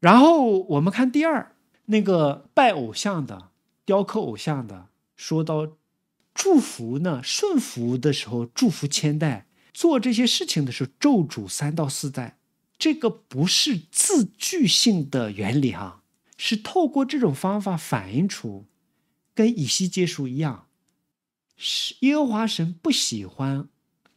然后我们看第二，那个拜偶像的、雕刻偶像的，说到祝福呢、顺服的时候，祝福千代做这些事情的时候，咒诅三到四代。这个不是自具性的原理哈，是透过这种方法反映出，跟以西结书一样，是耶和华神不喜欢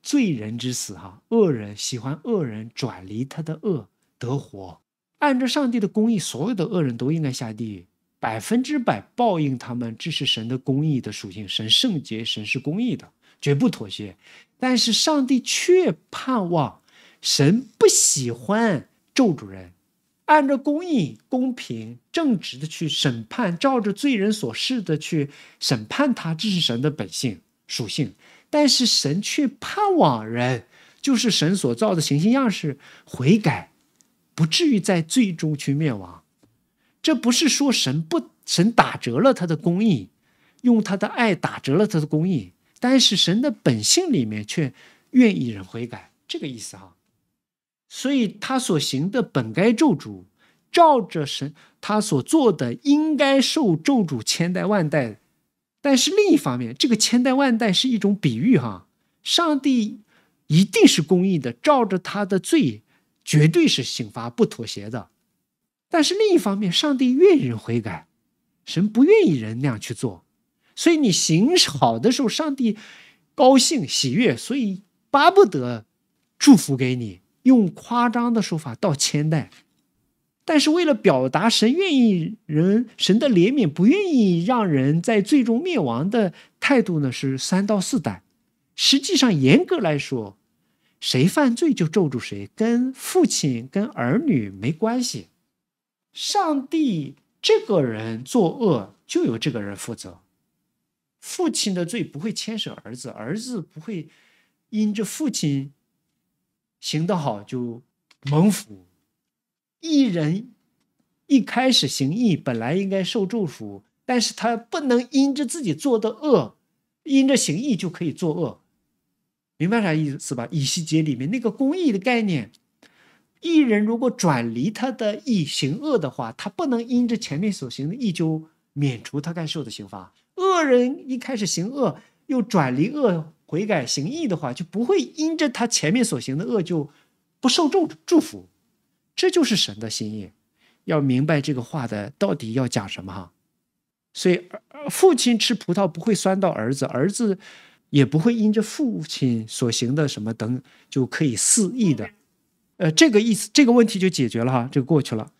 罪人之死哈，恶人喜欢恶人转离他的恶得活。按照上帝的公义，所有的恶人都应该下地狱，百分之百报应他们。这是神的公义的属性，神圣洁，神是公义的，绝不妥协。但是上帝却盼望，神不喜欢咒主人，按照公义、公平、正直的去审判，照着罪人所示的去审判他。这是神的本性属性。但是神却盼望人，就是神所造的形星样式悔改。不至于在最终去灭亡，这不是说神不神打折了他的公义，用他的爱打折了他的公义，但是神的本性里面却愿意人悔改，这个意思哈。所以他所行的本该咒诅，照着神他所做的应该受咒诅千代万代，但是另一方面，这个千代万代是一种比喻哈。上帝一定是公义的，照着他的罪。绝对是刑罚不妥协的，但是另一方面，上帝愿意人悔改，神不愿意人那样去做，所以你行好的时候，上帝高兴喜悦，所以巴不得祝福给你，用夸张的说法到千代。但是为了表达神愿意人、神的怜悯，不愿意让人在最终灭亡的态度呢，是三到四代。实际上，严格来说。谁犯罪就咒住谁，跟父亲跟儿女没关系。上帝这个人作恶，就由这个人负责。父亲的罪不会牵涉儿子，儿子不会因着父亲行得好就蒙福。一人一开始行义，本来应该受祝福，但是他不能因着自己做的恶，因着行义就可以作恶。明白啥意思吧？乙细节里面那个工艺的概念，一人如果转离他的意行恶的话，他不能因着前面所行的意就免除他该受的刑罚；恶人一开始行恶，又转离恶悔改行义的话，就不会因着他前面所行的恶就不受咒祝福。这就是神的心意，要明白这个话的到底要讲什么哈。所以父亲吃葡萄不会酸到儿子，儿子。也不会因着父亲所行的什么等就可以肆意的，呃，这个意思，这个问题就解决了哈，这过去了。